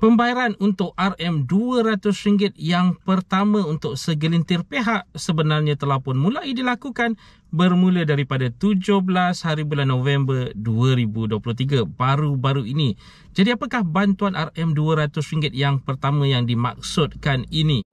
Pembayaran untuk RM200 yang pertama untuk segelintir pihak sebenarnya telah pun mulai dilakukan bermula daripada 17 hari bulan November 2023 baru-baru ini. Jadi apakah bantuan RM200 yang pertama yang dimaksudkan ini?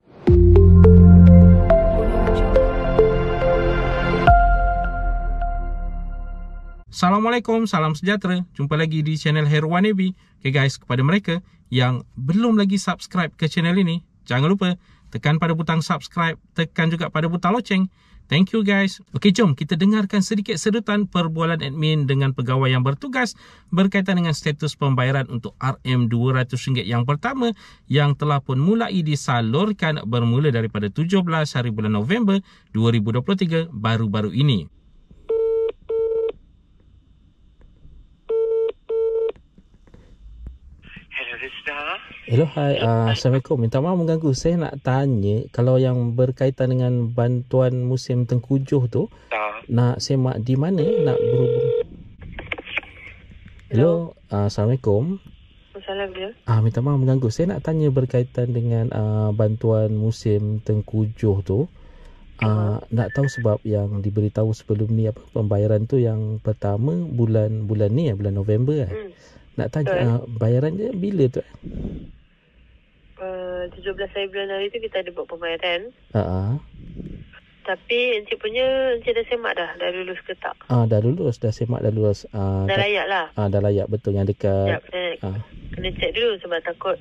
Assalamualaikum, salam sejahtera. Jumpa lagi di channel Herwan Navy. Okay guys, kepada mereka yang belum lagi subscribe ke channel ini, jangan lupa tekan pada butang subscribe, tekan juga pada butang loceng. Thank you guys. Okey, jom kita dengarkan sedikit sedutan perbualan admin dengan pegawai yang bertugas berkaitan dengan status pembayaran untuk RM200 yang pertama yang telah pun mulai disalurkan bermula daripada 17 hari bulan November 2023 baru-baru ini. Hello, hi. Uh, Assalamualaikum. Minta maaf mengganggu. Saya nak tanya kalau yang berkaitan dengan bantuan musim tengkujuh tu, uh. nak semak di mana nak berhubung? Hello, Hello. Uh, Assalamualaikum. Assalamualaikum. Ah, uh, minta maaf mengganggu. Saya nak tanya berkaitan dengan uh, bantuan musim tengkujuh tu. Uh, nak tahu sebab yang diberitahu sebelum ni apa pembayaran tu yang pertama bulan bulan ni ya bulan November eh. Hmm. Nak tanya uh, ah, bayarannya bila tu? Eh? Eh, uh, 17 hari bulan hari tu kita ada buat pembayaran. Haa. Uh-uh. Ah. Tapi encik punya encik dah semak dah. Dah lulus ke tak? Ah, dah lulus. Dah semak dah lulus. Ah, dah tak, layak lah. Ah, dah layak betul yang dekat. Sekejap. Kena, ah. kena check dulu sebab takut.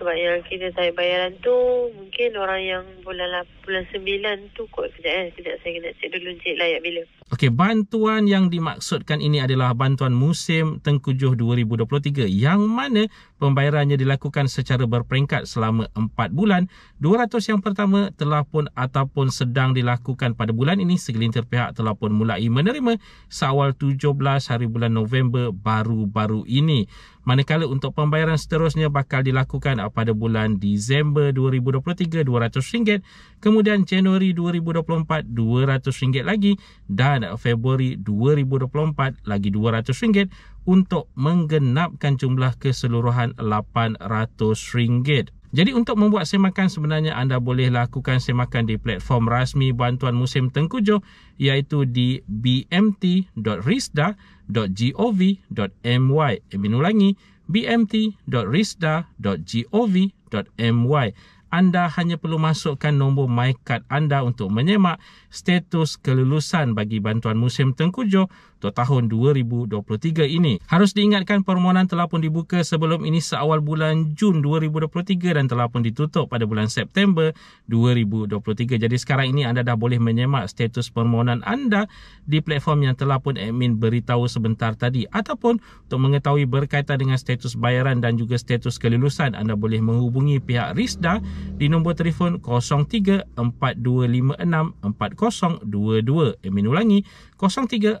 Sebab yang kita saya bayaran tu mungkin orang yang bulan bulan 9 tu kot. Sekejap eh. Sekejap saya nak check dulu encik layak bila. Okey, bantuan yang dimaksudkan ini adalah bantuan musim Tengkujuh 2023 yang mana pembayarannya dilakukan secara berperingkat selama 4 bulan. 200 yang pertama telah pun ataupun sedang dilakukan pada bulan ini segelintir pihak telah pun mulai menerima seawal 17 hari bulan November baru-baru ini. Manakala untuk pembayaran seterusnya bakal dilakukan pada bulan Disember 2023 RM200 kemudian Januari 2024 RM200 lagi dan Februari 2024 lagi RM200 untuk menggenapkan jumlah keseluruhan RM800. Jadi untuk membuat semakan sebenarnya anda boleh lakukan semakan di platform rasmi bantuan musim tengkujuh iaitu di bmt.risda.gov.my. Ulangi bmt.risda.gov.my anda hanya perlu masukkan nombor MyCard anda untuk menyemak status kelulusan bagi bantuan musim tengkujuh untuk tahun 2023 ini. Harus diingatkan permohonan telah pun dibuka sebelum ini seawal bulan Jun 2023 dan telah pun ditutup pada bulan September 2023. Jadi sekarang ini anda dah boleh menyemak status permohonan anda di platform yang telah pun admin beritahu sebentar tadi ataupun untuk mengetahui berkaitan dengan status bayaran dan juga status kelulusan anda boleh menghubungi pihak RISDA di nombor telefon 03 4256 4022 admin ulangi 03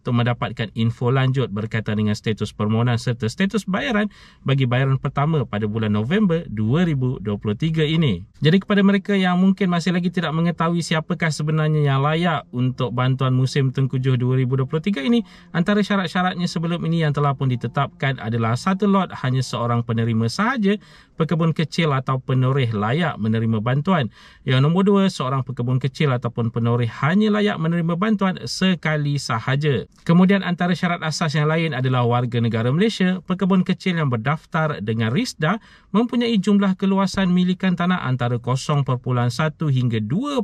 untuk mendapatkan info lanjut berkaitan dengan status permohonan serta status bayaran bagi bayaran pertama pada bulan November 2023 ini. Jadi kepada mereka yang mungkin masih lagi tidak mengetahui siapakah sebenarnya yang layak untuk bantuan musim tengkujuh 2023 ini, antara syarat-syaratnya sebelum ini yang telah pun ditetapkan adalah satu lot hanya seorang penerima sahaja pekebun kecil atau penoreh layak menerima bantuan. Yang nombor dua, seorang pekebun kecil ataupun penoreh hanya layak menerima bantuan sekali sahaja. Kemudian antara syarat asas yang lain adalah warga negara Malaysia, perkebun kecil yang berdaftar dengan RISDA mempunyai jumlah keluasan milikan tanah antara 0.1 hingga 2.5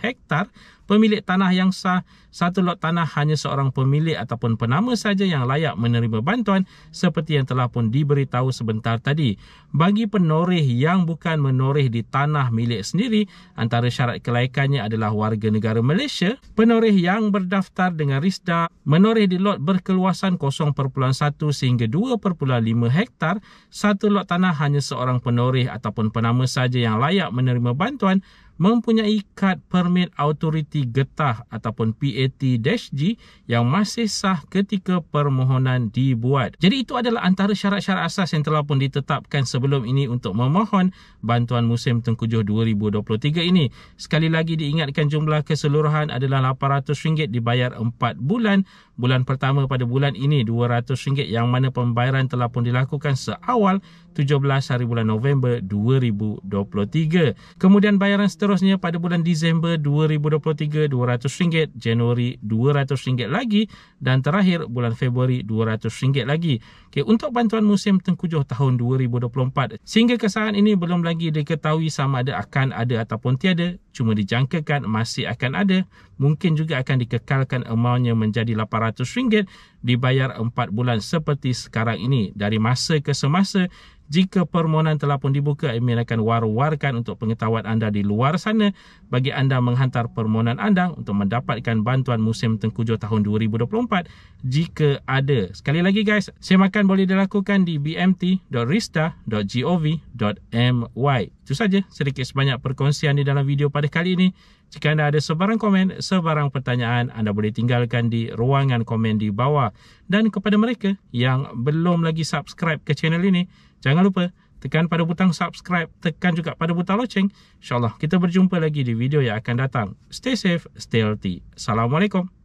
hektar pemilik tanah yang sah, satu lot tanah hanya seorang pemilik ataupun penama saja yang layak menerima bantuan seperti yang telah pun diberitahu sebentar tadi. Bagi penoreh yang bukan menoreh di tanah milik sendiri, antara syarat kelayakannya adalah warga negara Malaysia, penoreh yang berdaftar dengan RISDA, menoreh di lot berkeluasan 0.1 sehingga 2.5 hektar, satu lot tanah hanya seorang penoreh ataupun penama saja yang layak menerima bantuan mempunyai kad permit autoriti getah ataupun PAT-G yang masih sah ketika permohonan dibuat. Jadi itu adalah antara syarat-syarat asas yang telah pun ditetapkan sebelum ini untuk memohon bantuan musim tengkujuh 2023 ini. Sekali lagi diingatkan jumlah keseluruhan adalah RM800 dibayar 4 bulan. Bulan pertama pada bulan ini RM200 yang mana pembayaran telah pun dilakukan seawal 17 hari bulan November 2023. Kemudian bayaran seterusnya pada bulan Disember 2023 RM200, Januari RM200 lagi dan terakhir bulan Februari RM200 lagi. Okay untuk bantuan musim tengkujuh tahun 2024 sehingga ke saat ini belum lagi diketahui sama ada akan ada ataupun tiada, cuma dijangkakan masih akan ada, mungkin juga akan dikekalkan amountnya menjadi RM800 dibayar 4 bulan seperti sekarang ini dari masa ke semasa jika permohonan telah pun dibuka, admin akan war-warkan untuk pengetahuan anda di luar sana bagi anda menghantar permohonan anda untuk mendapatkan bantuan musim tengkujuh tahun 2024 jika ada. Sekali lagi guys, semakan boleh dilakukan di bmt.rista.gov.my. Itu saja sedikit sebanyak perkongsian di dalam video pada kali ini. Jika anda ada sebarang komen, sebarang pertanyaan, anda boleh tinggalkan di ruangan komen di bawah. Dan kepada mereka yang belum lagi subscribe ke channel ini, Jangan lupa tekan pada butang subscribe, tekan juga pada butang loceng. InsyaAllah kita berjumpa lagi di video yang akan datang. Stay safe, stay healthy. Assalamualaikum.